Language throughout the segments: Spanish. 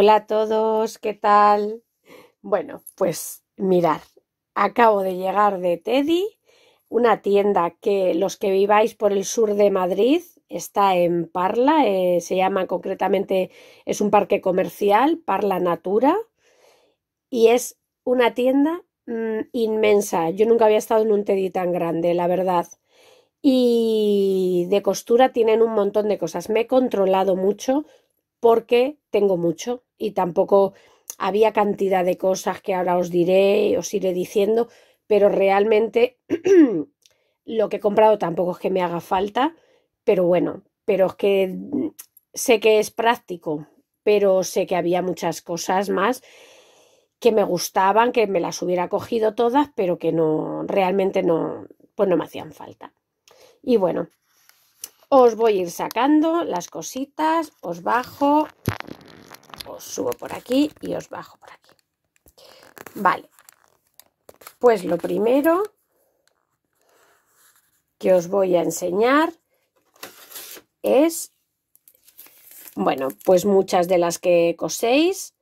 Hola a todos, ¿qué tal? Bueno, pues mirad, acabo de llegar de Teddy, una tienda que los que viváis por el sur de Madrid está en Parla, eh, se llama concretamente, es un parque comercial, Parla Natura, y es una tienda mm, inmensa. Yo nunca había estado en un Teddy tan grande, la verdad. Y de costura tienen un montón de cosas. Me he controlado mucho porque tengo mucho y tampoco había cantidad de cosas que ahora os diré, os iré diciendo, pero realmente lo que he comprado tampoco es que me haga falta, pero bueno, pero es que sé que es práctico, pero sé que había muchas cosas más que me gustaban, que me las hubiera cogido todas, pero que no realmente no pues no me hacían falta. Y bueno, os voy a ir sacando las cositas, os bajo, os subo por aquí y os bajo por aquí. Vale, pues lo primero que os voy a enseñar es, bueno, pues muchas de las que coséis,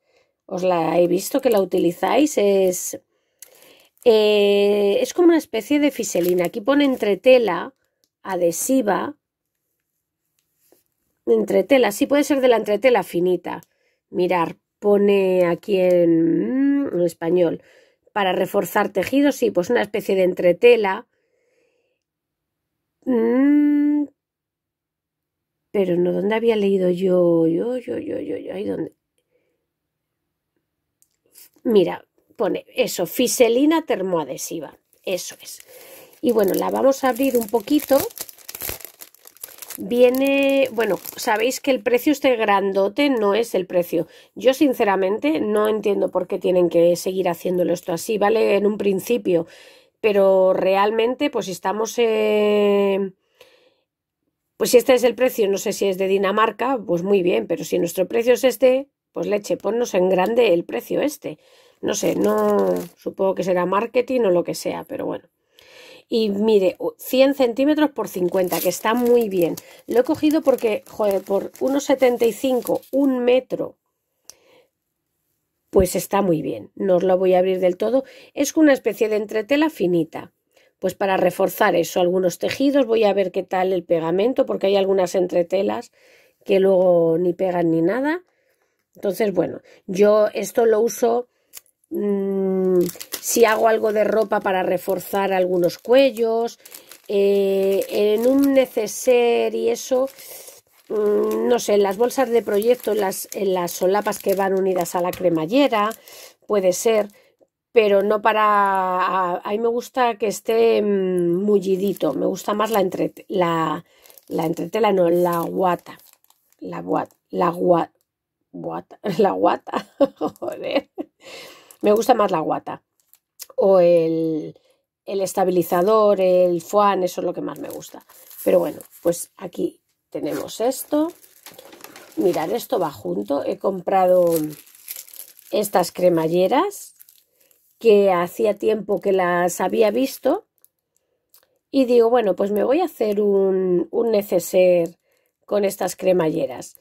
os la he visto que la utilizáis, es, eh, es como una especie de fiselina. Aquí pone entretela adhesiva Entretela, sí puede ser de la entretela finita. Mirar, pone aquí en, mm, español. Para reforzar tejidos, sí, pues una especie de entretela. Mm. pero no, ¿dónde había leído yo? Yo, yo, yo, ahí Mira, pone eso, fiselina termoadhesiva. Eso es. Y bueno, la vamos a abrir un poquito Viene, bueno, sabéis que el precio este grandote no es el precio. Yo sinceramente no entiendo por qué tienen que seguir haciéndolo esto así, ¿vale? En un principio, pero realmente pues estamos... Pues si este es el precio, no sé si es de Dinamarca, pues muy bien, pero si nuestro precio es este, pues leche, ponnos en grande el precio este. No sé, no supongo que será marketing o lo que sea, pero bueno y mire, 100 centímetros por 50, que está muy bien. Lo he cogido porque, joder, por 1,75, un metro, pues está muy bien. No os lo voy a abrir del todo. Es una especie de entretela finita. Pues para reforzar eso, algunos tejidos, voy a ver qué tal el pegamento, porque hay algunas entretelas que luego ni pegan ni nada. Entonces, bueno, yo esto lo uso mm, si hago algo de ropa para reforzar algunos cuellos, eh, en un neceser y eso, mm, no sé, en las bolsas de proyecto, en las, las solapas que van unidas a la cremallera, puede ser, pero no para... A, mí me gusta que esté mm, mullidito, me gusta más la, entre, la, entretela, no, la guata, la guata, la guata la guata, joder, me gusta más la guata o el, estabilizador, el fuan, eso es lo que más me gusta. Pero bueno, pues aquí tenemos esto. Mirad, esto va junto. He comprado estas cremalleras que hacía tiempo que las había visto. Y digo, bueno, pues me voy a hacer un, un neceser con estas cremalleras.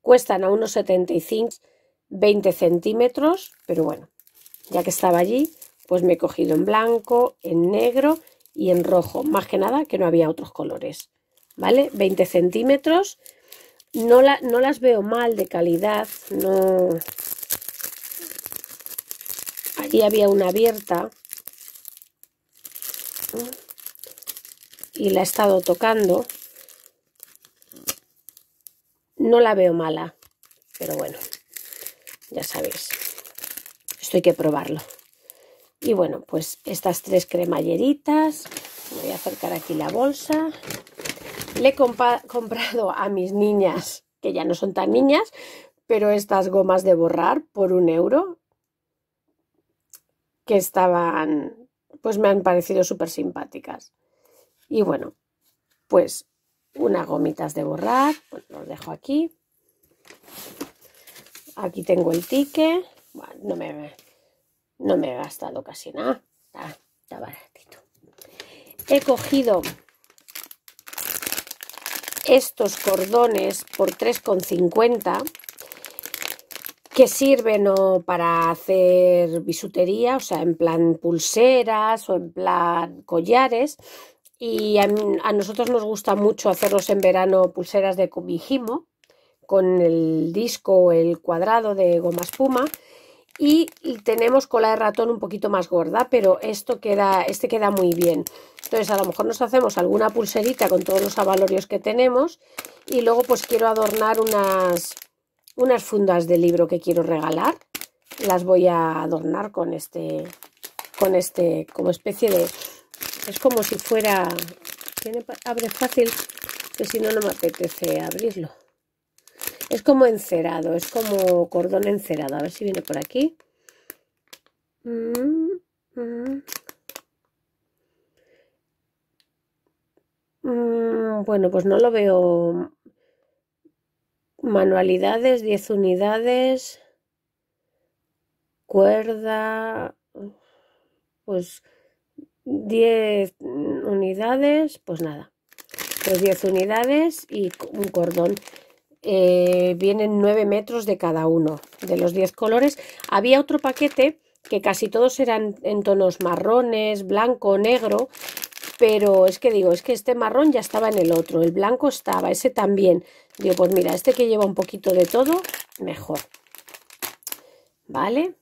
Cuestan a unos 75, 20 centímetros, pero bueno, ya que estaba allí, pues me he cogido en blanco, en negro y en rojo. Más que nada que no había otros colores, ¿vale? 20 centímetros. No, la, las veo mal de calidad, no... Allí había una abierta. Y la he estado tocando. No la veo mala, pero bueno, ya sabéis. Esto hay que probarlo. Y bueno, pues estas tres cremalleritas, voy a acercar aquí la bolsa. Le he comprado a mis niñas, que ya no son tan niñas, pero estas gomas de borrar por un euro, que estaban, pues me han parecido súper simpáticas. Y bueno, pues unas gomitas de borrar, bueno, pues los dejo aquí. Aquí tengo el tique. bueno, no me no me he gastado casi nada. Está, baratito. He cogido estos cordones por 3,50 que sirven para hacer bisutería, o sea, en plan pulseras o en plan collares. Y a, nosotros nos gusta mucho hacerlos en verano pulseras de Kumijimo con el disco o el cuadrado de goma espuma y tenemos cola de ratón un poquito más gorda, pero esto queda, este queda muy bien. Entonces a lo mejor nos hacemos alguna pulserita con todos los abalorios que tenemos y luego pues quiero adornar unas, unas fundas de libro que quiero regalar. Las voy a adornar con este, con este como especie de... Es como si fuera... abre fácil, que si no, no me apetece abrirlo. Es como encerado, es como cordón encerado. A ver si viene por aquí. Mm, mm. Mm, bueno, pues no lo veo. Manualidades, 10 unidades. Cuerda. Pues 10 unidades. Pues nada. Pues 10 unidades y un cordón. Eh, vienen 9 metros de cada uno de los 10 colores. Había otro paquete que casi todos eran en tonos marrones, blanco, negro, pero es que digo, es que este marrón ya estaba en el otro, el blanco estaba, ese también. Digo, pues mira, este que lleva un poquito de todo, mejor. ¿Vale?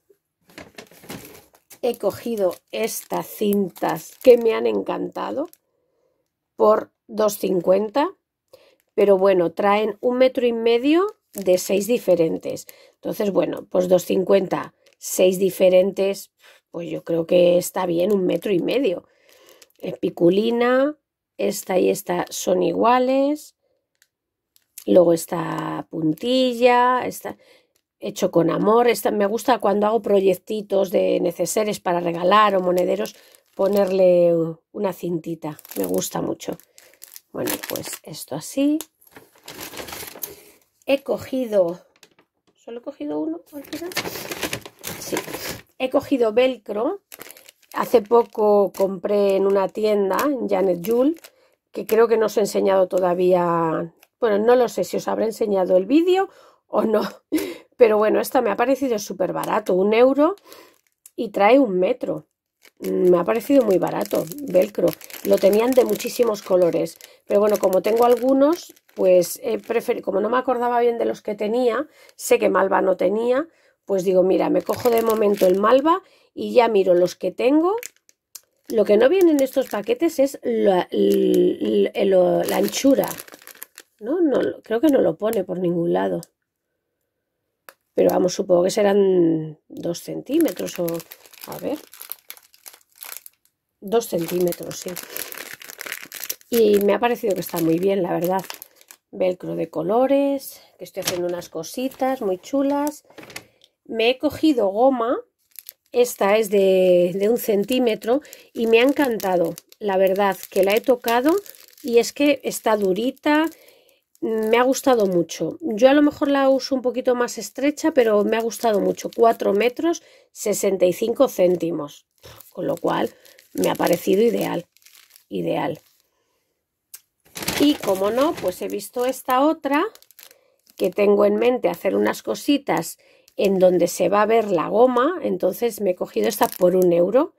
He cogido estas cintas que me han encantado por 2,50 pero bueno, traen un metro y medio de seis diferentes. Entonces, bueno, pues 2,50, seis diferentes, pues yo creo que está bien, un metro y medio. piculina esta y esta son iguales. Luego esta puntilla, está hecho con amor. Esta, me gusta cuando hago proyectitos de neceseres para regalar o monederos ponerle una cintita. Me gusta mucho. Bueno, pues esto así. He cogido... ¿Solo he cogido uno Sí. He cogido velcro. Hace poco compré en una tienda, en Janet jule que creo que no os he enseñado todavía... Bueno, no lo sé si os habré enseñado el vídeo o no. Pero bueno, esta me ha parecido súper barato, un euro y trae un metro me ha parecido muy barato, velcro. Lo tenían de muchísimos colores, pero bueno, como tengo algunos, pues he preferido, como no me acordaba bien de los que tenía, sé que malva no tenía, pues digo, mira, me cojo de momento el malva y ya miro los que tengo. Lo que no viene en estos paquetes es la, la anchura. No, no, creo que no lo pone por ningún lado. Pero vamos, supongo que serán dos centímetros o... A ver, 2 centímetros, sí. Y me ha parecido que está muy bien, la verdad. Velcro de colores, que estoy haciendo unas cositas muy chulas. Me he cogido goma, esta es de, de un centímetro y me ha encantado, la verdad, que la he tocado y es que está durita, me ha gustado mucho. Yo a lo mejor la uso un poquito más estrecha, pero me ha gustado mucho. 4 metros 65 céntimos. Con lo cual, me ha parecido ideal, ideal. Y como no, pues he visto esta otra que tengo en mente hacer unas cositas en donde se va a ver la goma, entonces me he cogido esta por un euro,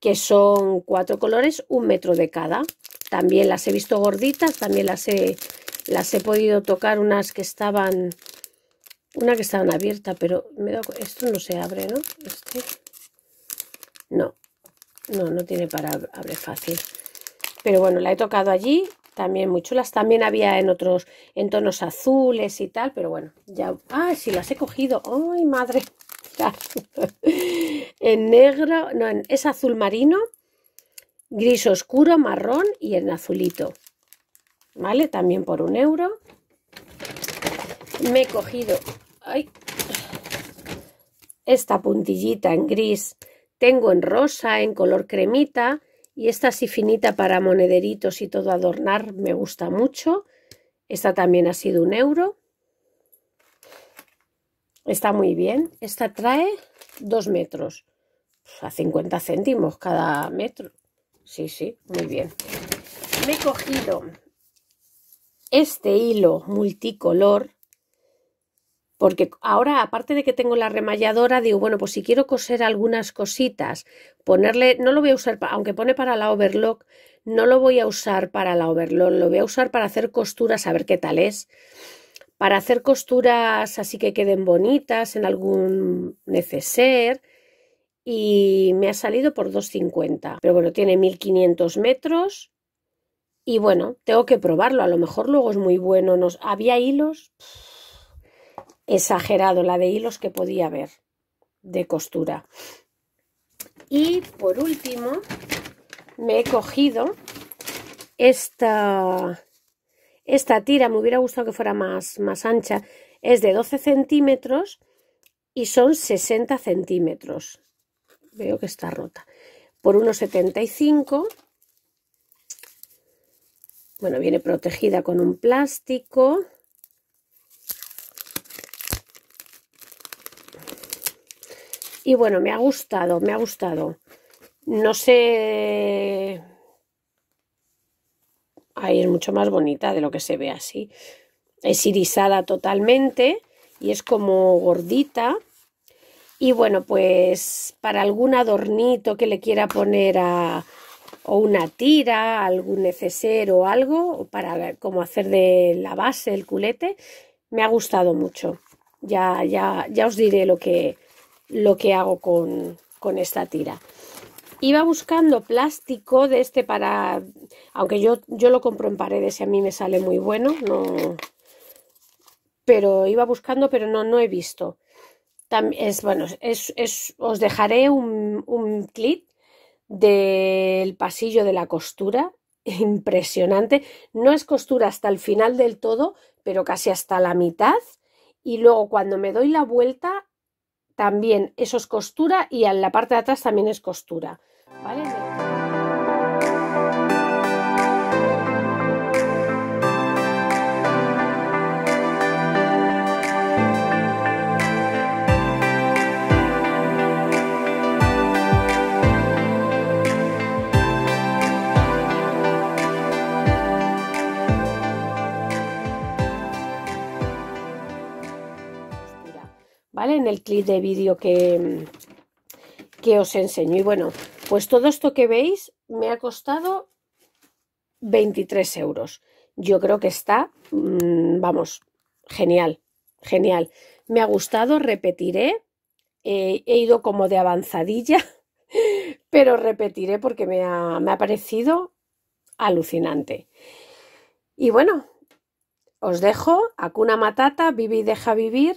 que son cuatro colores, un metro de cada. También las he visto gorditas, también las he, las he podido tocar unas que estaban, una que estaban abierta, pero esto no se abre, ¿no? Este. no, no, no tiene para abrir fácil. Pero bueno, la he tocado allí, también muy chulas. También había en otros, en tonos azules y tal, pero bueno, ya... Ah, sí, las he cogido. ¡Ay, madre! en negro, no, es azul marino, gris oscuro, marrón y en azulito. ¿Vale? También por un euro. Me he cogido... ¡Ay! Esta puntillita en gris tengo en rosa, en color cremita y esta así finita para monederitos y todo adornar me gusta mucho. Esta también ha sido un euro. Está muy bien. Esta trae dos metros. Pues, a 50 céntimos cada metro. Sí, sí, muy bien. Me he cogido este hilo multicolor porque ahora, aparte de que tengo la remalladora, digo, bueno, pues si quiero coser algunas cositas, ponerle, no lo voy a usar, aunque pone para la overlock, no lo voy a usar para la overlock, lo voy a usar para hacer costuras, a ver qué tal es, para hacer costuras así que queden bonitas en algún neceser, y me ha salido por 2,50. Pero bueno, tiene 1500 metros y bueno, tengo que probarlo. A lo mejor luego es muy bueno. Nos... Había hilos exagerado la de hilos que podía haber de costura. Y por último, me he cogido esta, esta tira, me hubiera gustado que fuera más, más ancha, es de 12 centímetros y son 60 centímetros. Veo que está rota. Por unos 75. Bueno, viene protegida con un plástico. Y bueno, me ha gustado, me ha gustado. No sé... Ahí es mucho más bonita de lo que se ve así. Es irisada totalmente y es como gordita. Y bueno, pues para algún adornito que le quiera poner a o una tira, algún neceser o algo, para como hacer de la base el culete, me ha gustado mucho. Ya, ya, ya os diré lo que, lo que hago con, con esta tira. Iba buscando plástico de este para... Aunque yo, yo lo compro en paredes y a mí me sale muy bueno. No, pero iba buscando, pero no, no he visto. También es, bueno, es, es, os dejaré un, un clip del pasillo de la costura. Impresionante. No es costura hasta el final del todo, pero casi hasta la mitad. Y luego cuando me doy la vuelta también eso es costura y en la parte de atrás también es costura. en el clip de vídeo que, mm, que os enseño. Y bueno, pues todo esto que veis me ha costado 23 euros. Yo creo que está, mm, vamos, genial, genial. Me ha gustado, repetiré. he ido como de avanzadilla, pero repetiré porque me ha, me ha parecido alucinante. Y bueno, os dejo. Acuna Matata, vive y deja vivir